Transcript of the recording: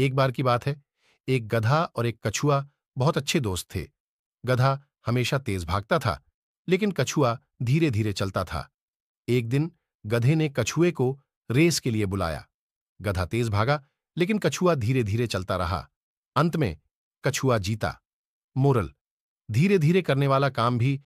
एक बार की बात है एक गधा और एक कछुआ बहुत अच्छे दोस्त थे गधा हमेशा तेज भागता था लेकिन कछुआ धीरे धीरे चलता था एक दिन गधे ने कछुए को रेस के लिए बुलाया गधा तेज भागा लेकिन कछुआ धीरे धीरे चलता रहा अंत में कछुआ जीता मोरल धीरे धीरे करने वाला काम भी